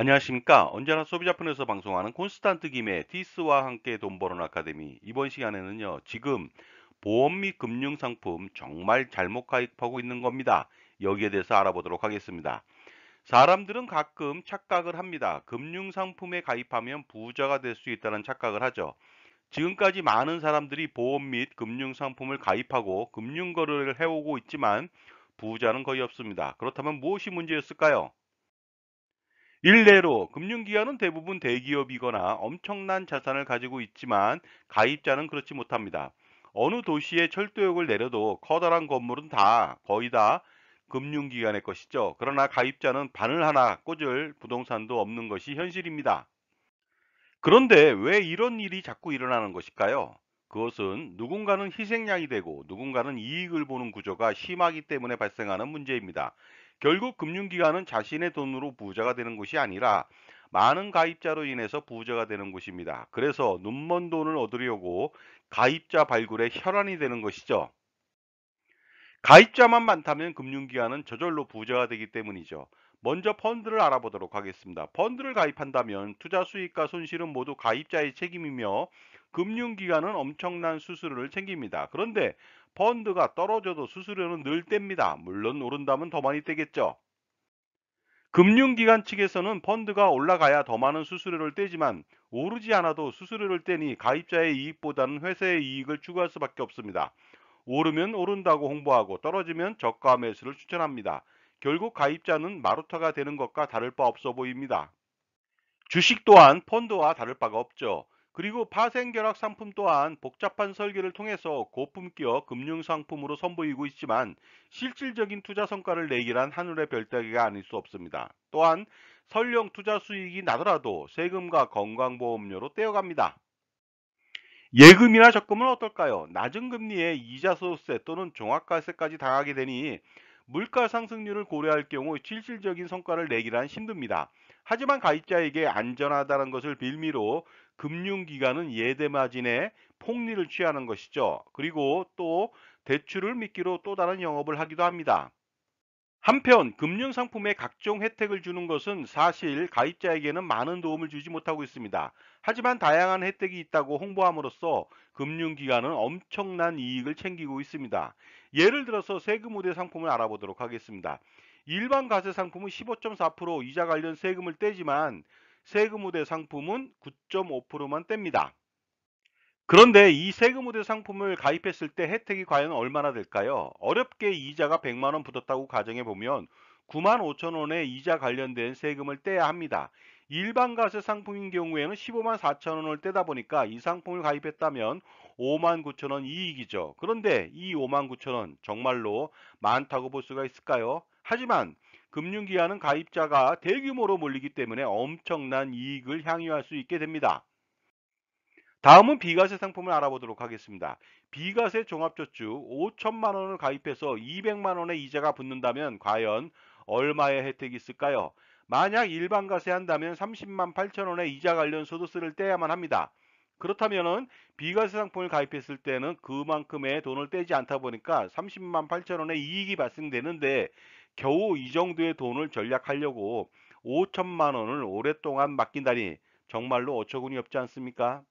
안녕하십니까. 언제나 소비자편에서 방송하는 콘스탄트 김의 티스와 함께 돈 버는 아카데미. 이번 시간에는요. 지금 보험 및 금융 상품 정말 잘못 가입하고 있는 겁니다. 여기에 대해서 알아보도록 하겠습니다. 사람들은 가끔 착각을 합니다. 금융 상품에 가입하면 부자가 될 수 있다는 착각을 하죠. 지금까지 많은 사람들이 보험 및 금융 상품을 가입하고 금융 거래를 해오고 있지만 부자는 거의 없습니다. 그렇다면 무엇이 문제였을까요? 일례로 금융기관은 대부분 대기업이거나 엄청난 자산을 가지고 있지만 가입자는 그렇지 못합니다. 어느 도시에 철도역을 내려도 커다란 건물은 다 거의 다 금융기관의 것이죠. 그러나 가입자는 바늘 하나 꽂을 부동산도 없는 것이 현실입니다. 그런데 왜 이런 일이 자꾸 일어나는 것일까요? 그것은 누군가는 희생양이 되고 누군가는 이익을 보는 구조가 심하기 때문에 발생하는 문제입니다. 결국 금융기관은 자신의 돈으로 부자가 되는 것이 아니라 많은 가입자로 인해서 부자가 되는 것입니다. 그래서 눈먼 돈을 얻으려고 가입자 발굴에 혈안이 되는 것이죠. 가입자만 많다면 금융기관은 저절로 부자가 되기 때문이죠. 먼저 펀드를 알아보도록 하겠습니다. 펀드를 가입한다면 투자 수익과 손실은 모두 가입자의 책임이며 금융기관은 엄청난 수수료를 챙깁니다. 그런데 펀드가 떨어져도 수수료는 늘 뗍니다. 물론 오른다면 더 많이 떼겠죠. 금융기관 측에서는 펀드가 올라가야 더 많은 수수료를 떼지만 오르지 않아도 수수료를 떼니 가입자의 이익보다는 회사의 이익을 추구할 수밖에 없습니다. 오르면 오른다고 홍보하고 떨어지면 저가 매수를 추천합니다. 결국 가입자는 마루타가 되는 것과 다를 바 없어 보입니다. 주식 또한 펀드와 다를 바가 없죠. 그리고 파생결합 상품 또한 복잡한 설계를 통해서 고품격 금융상품으로 선보이고 있지만 실질적인 투자 성과를 내기란 하늘의 별따기가 아닐 수 없습니다. 또한 설령 투자 수익이 나더라도 세금과 건강보험료로 떼어갑니다. 예금이나 적금은 어떨까요? 낮은 금리에 이자 소득세 또는 종합과세까지 당하게 되니 물가 상승률을 고려할 경우 실질적인 성과를 내기란 힘듭니다. 하지만 가입자에게 안전하다는 것을 빌미로 금융기관은 예대마진의 폭리를 취하는 것이죠. 그리고 또 대출을 미끼로 또 다른 영업을 하기도 합니다. 한편 금융상품의 각종 혜택을 주는 것은 사실 가입자에게는 많은 도움을 주지 못하고 있습니다. 하지만 다양한 혜택이 있다고 홍보함으로써 금융기관은 엄청난 이익을 챙기고 있습니다. 예를 들어서 세금우대 상품을 알아보도록 하겠습니다. 일반 가세 상품은 15.4% 이자 관련 세금을 떼지만 세금 우대 상품은 9.5%만 뗍니다. 그런데 이 세금 우대 상품을 가입했을 때 혜택이 과연 얼마나 될까요? 어렵게 이자가 100만원 붙었다고 가정해 보면 9만 5천원의 이자 관련된 세금을 떼야 합니다. 일반 가세 상품인 경우에는 15만 4천원을 떼다 보니까 이 상품을 가입했다면 5만 9천원 이익이죠. 그런데 이 5만 9천원 정말로 많다고 볼 수가 있을까요? 하지만 금융기관은 가입자가 대규모로 몰리기 때문에 엄청난 이익을 향유할 수 있게 됩니다. 다음은 비과세 상품을 알아보도록 하겠습니다. 비과세 종합저축 5천만 원을 가입해서 200만 원의 이자가 붙는다면 과연 얼마의 혜택이 있을까요? 만약 일반 과세한다면 30만 8천 원의 이자 관련 소득세를 떼야만 합니다. 그렇다면 비과세 상품을 가입했을 때는 그만큼의 돈을 떼지 않다 보니까 30만 8천 원의 이익이 발생되는데 겨우 이 정도의 돈을 절약하려고 5천만 원을 오랫동안 맡긴다니 정말로 어처구니 없지 않습니까?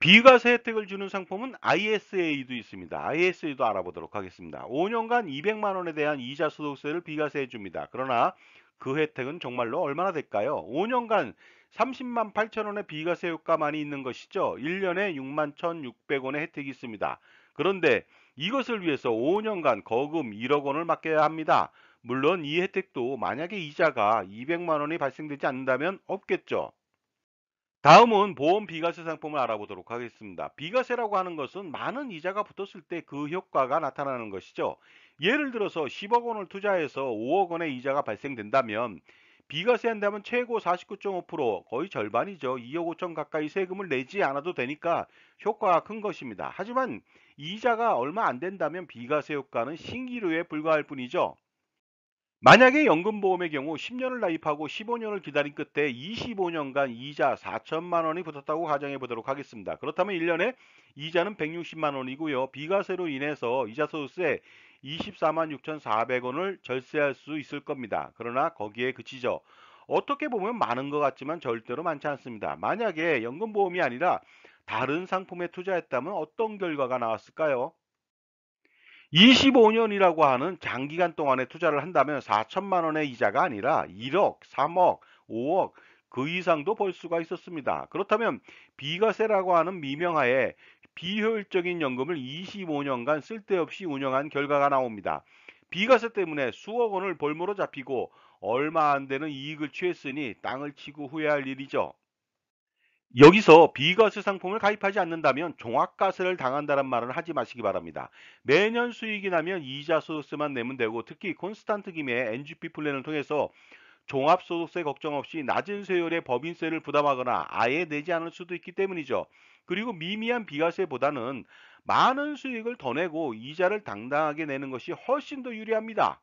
비과세 혜택을 주는 상품은 ISA도 있습니다. ISA도 알아보도록 하겠습니다. 5년간 200만 원에 대한 이자 소득세를 비과세해 줍니다. 그러나 그 혜택은 정말로 얼마나 될까요? 5년간 30만 8천 원의 비과세 효과만이 있는 것이죠. 1년에 6만 1,600원의 혜택이 있습니다. 그런데 이것을 위해서 5년간 거금 1억 원을 맡겨야 합니다. 물론 이 혜택도 만약에 이자가 200만 원이 발생되지 않는다면 없겠죠. 다음은 보험 비과세 상품을 알아보도록 하겠습니다. 비과세라고 하는 것은 많은 이자가 붙었을 때 그 효과가 나타나는 것이죠. 예를 들어서 10억 원을 투자해서 5억 원의 이자가 발생된다면 비과세한다면 최고 49.5% 거의 절반이죠. 2억 5천 가까이 세금을 내지 않아도 되니까 효과가 큰 것입니다. 하지만 이자가 얼마 안 된다면 비과세 효과는 신기루에 불과할 뿐이죠. 만약에 연금보험의 경우 10년을 납입하고 15년을 기다린 끝에 25년간 이자 4천만 원이 붙었다고 가정해 보도록 하겠습니다. 그렇다면 1년에 이자는 160만 원이고요. 비과세로 인해서 이자 소득세 24만 6,400원을 절세할 수 있을 겁니다. 그러나 거기에 그치죠. 어떻게 보면 많은 것 같지만 절대로 많지 않습니다. 만약에 연금보험이 아니라 다른 상품에 투자했다면 어떤 결과가 나왔을까요? 25년이라고 하는 장기간 동안에 투자를 한다면 4천만 원의 이자가 아니라 1억, 3억, 5억 그 이상도 벌 수가 있었습니다. 그렇다면 비과세라고 하는 미명하에 비효율적인 연금을 25년간 쓸데없이 운영한 결과가 나옵니다. 비과세 때문에 수억 원을 벌모로 잡히고 얼마 안 되는 이익을 취했으니 땅을 치고 후회할 일이죠. 여기서 비과세 상품을 가입하지 않는다면 종합과세를 당한다는 말을 하지 마시기 바랍니다. 매년 수익이 나면 이자 소득세만 내면 되고 특히 콘스탄트 김의 NGP 플랜을 통해서 종합소득세 걱정 없이 낮은 세율의 법인세를 부담하거나 아예 내지 않을 수도 있기 때문이죠. 그리고 미미한 비과세보다는 많은 수익을 더 내고 이자를 당당하게 내는 것이 훨씬 더 유리합니다.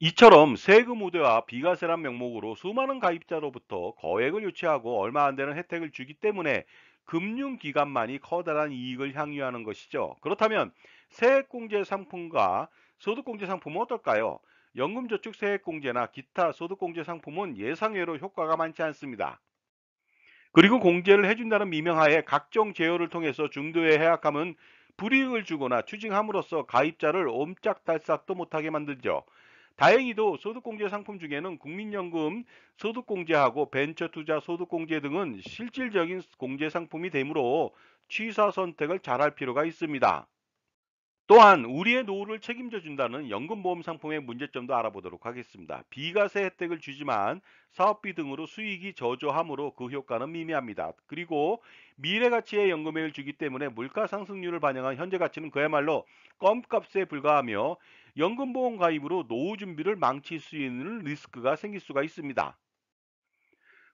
이처럼 세금 우대와 비과세란 명목으로 수많은 가입자로부터 거액을 유치하고 얼마 안 되는 혜택을 주기 때문에 금융기관만이 커다란 이익을 향유하는 것이죠. 그렇다면 세액공제 상품과 소득공제 상품은 어떨까요? 연금저축 세액공제나 기타 소득공제 상품은 예상외로 효과가 많지 않습니다. 그리고 공제를 해준다는 미명하에 각종 제어를 통해서 중도에 해약함은 불이익을 주거나 추징함으로써 가입자를 옴짝달싹도 못하게 만들죠. 다행히도 소득공제 상품 중에는 국민연금 소득공제하고 벤처투자 소득공제 등은 실질적인 공제 상품이 되므로 취사 선택을 잘할 필요가 있습니다. 또한 우리의 노후를 책임져 준다는 연금보험 상품의 문제점도 알아보도록 하겠습니다. 비과세 혜택을 주지만 사업비 등으로 수익이 저조하므로 그 효과는 미미합니다. 그리고 미래가치의 연금액을 주기 때문에 물가상승률을 반영한 현재가치는 그야말로 껌값에 불과하며 연금보험 가입으로 노후 준비를 망칠 수 있는 리스크가 생길 수가 있습니다.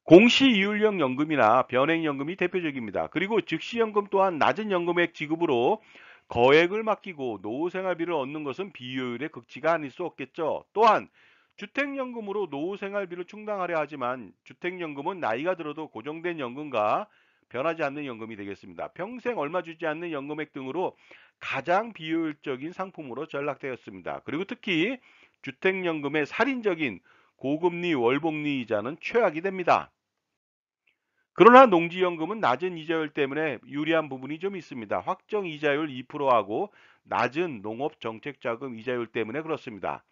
공시이율형 연금이나 변액연금이 대표적입니다. 그리고 즉시연금 또한 낮은 연금액 지급으로 거액을 맡기고 노후생활비를 얻는 것은 비효율의 극치가 아닐 수 없겠죠. 또한 주택연금으로 노후생활비를 충당하려 하지만 주택연금은 나이가 들어도 고정된 연금과 변하지 않는 연금이 되겠습니다. 평생 얼마 주지 않는 연금액 등으로 가장 비효율적인 상품으로 전락되었습니다. 그리고 특히 주택연금의 살인적인 고금리 월복리 이자는 최악이 됩니다. 그러나 농지연금은 낮은 이자율 때문에 유리한 부분이 좀 있습니다. 확정 이자율 2%하고 낮은 농업정책자금 이자율 때문에 그렇습니다.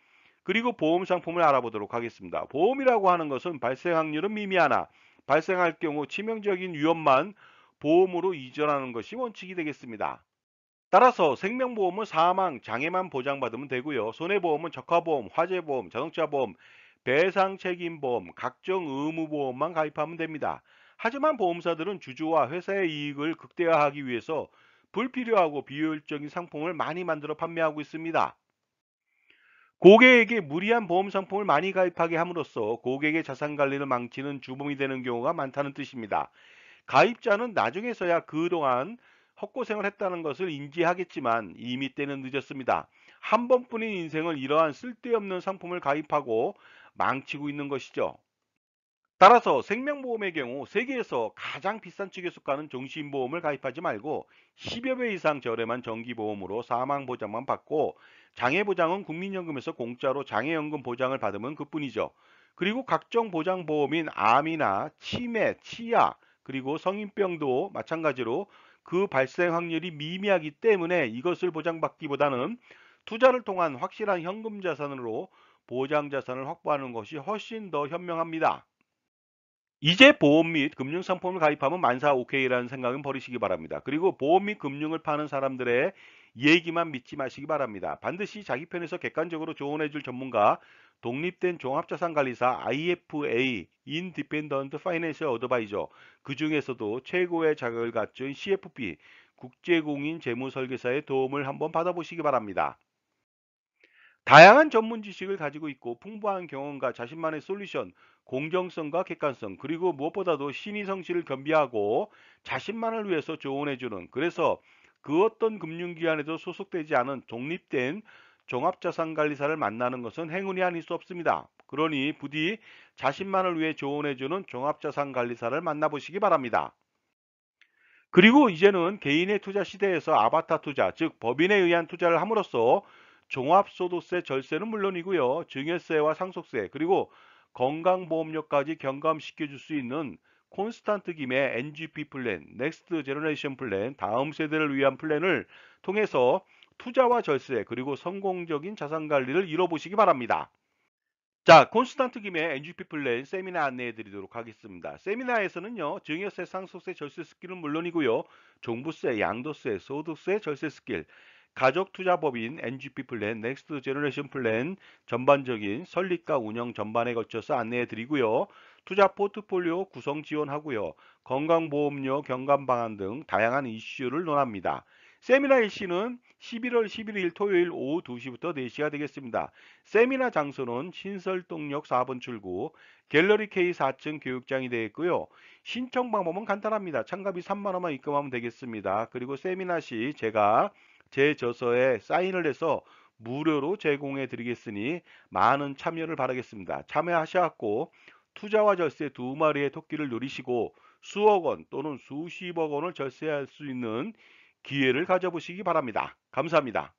그리고 보험 상품을 알아보도록 하겠습니다. 보험이라고 하는 것은 발생 확률은 미미하나 발생할 경우 치명적인 위험만 보험으로 이전하는 것이 원칙이 되겠습니다. 따라서 생명보험은 사망, 장애만 보장받으면 되고요. 손해보험은 적화보험, 화재보험, 자동차보험, 배상책임보험, 각종 의무보험만 가입하면 됩니다. 하지만 보험사들은 주주와 회사의 이익을 극대화하기 위해서 불필요하고 비효율적인 상품을 많이 만들어 판매하고 있습니다. 고객에게 무리한 보험 상품을 많이 가입하게 함으로써 고객의 자산 관리를 망치는 주범이 되는 경우가 많다는 뜻입니다. 가입자는 나중에서야 그동안 헛고생을 했다는 것을 인지하겠지만 이미 때는 늦었습니다. 한 번뿐인 인생을 이러한 쓸데없는 상품을 가입하고 망치고 있는 것이죠. 따라서 생명보험의 경우 세계에서 가장 비싼 측에 속하는 종신보험을 가입하지 말고 10여 배 이상 저렴한 정기보험으로 사망보장만 받고 장애보장은 국민연금에서 공짜로 장애연금 보장을 받으면 그뿐이죠. 그리고 각종 보장보험인 암이나 치매, 치아, 그리고 성인병도 마찬가지로 그 발생 확률이 미미하기 때문에 이것을 보장받기보다는 투자를 통한 확실한 현금 자산으로 보장 자산을 확보하는 것이 훨씬 더 현명합니다. 이제 보험 및 금융 상품을 가입하면 만사 오케이라는 생각은 버리시기 바랍니다. 그리고 보험 및 금융을 파는 사람들의 얘기만 믿지 마시기 바랍니다. 반드시 자기 편에서 객관적으로 조언해 줄 전문가, 독립된 종합자산관리사 IFA, Independent Financial Advisor, 그 중에서도 최고의 자격을 갖춘 CFP, 국제공인 재무설계사의 도움을 한번 받아보시기 바랍니다. 다양한 전문 지식을 가지고 있고 풍부한 경험과 자신만의 솔루션, 공정성과 객관성, 그리고 무엇보다도 신의 성실을 겸비하고 자신만을 위해서 조언해주는, 그래서 그 어떤 금융기관에도 소속되지 않은 독립된 종합자산관리사를 만나는 것은 행운이 아닐 수 없습니다. 그러니 부디 자신만을 위해 조언해주는 종합자산관리사를 만나보시기 바랍니다. 그리고 이제는 개인의 투자 시대에서 아바타 투자, 즉 법인에 의한 투자를 함으로써 종합소득세 절세는 물론이고요. 증여세와 상속세, 그리고 건강보험료까지 경감시켜줄 수 있는 콘스탄트 김의 NGP 플랜, 넥스트 제너레이션 플랜, 다음 세대를 위한 플랜을 통해서 투자와 절세 그리고 성공적인 자산 관리를 이뤄보시기 바랍니다. 자, 콘스탄트 김의 NGP 플랜 세미나 안내해 드리도록 하겠습니다. 세미나에서는요, 증여세, 상속세, 절세 스킬은 물론이고요, 종부세, 양도세, 소득세, 절세 스킬, 가족투자법인 NGP 플랜, 넥스트 제너레이션 플랜 전반적인 설립과 운영 전반에 걸쳐서 안내해 드리고요. 투자 포트폴리오 구성 지원하고요. 건강보험료 경감 방안 등 다양한 이슈를 논합니다. 세미나 일시는 11월 11일 토요일 오후 2시부터 4시가 되겠습니다. 세미나 장소는 신설동역 4번 출구 갤러리 K 4층 교육장이 되어있고요 신청 방법은 간단합니다. 참가비 3만원만 입금하면 되겠습니다. 그리고 세미나 시 제가 제 저서에 사인을 해서 무료로 제공해 드리겠으니 많은 참여를 바라겠습니다. 참여하셔갖고 투자와 절세 두 마리의 토끼를 노리시고 수억 원 또는 수십억 원을 절세할 수 있는 기회를 가져보시기 바랍니다. 감사합니다.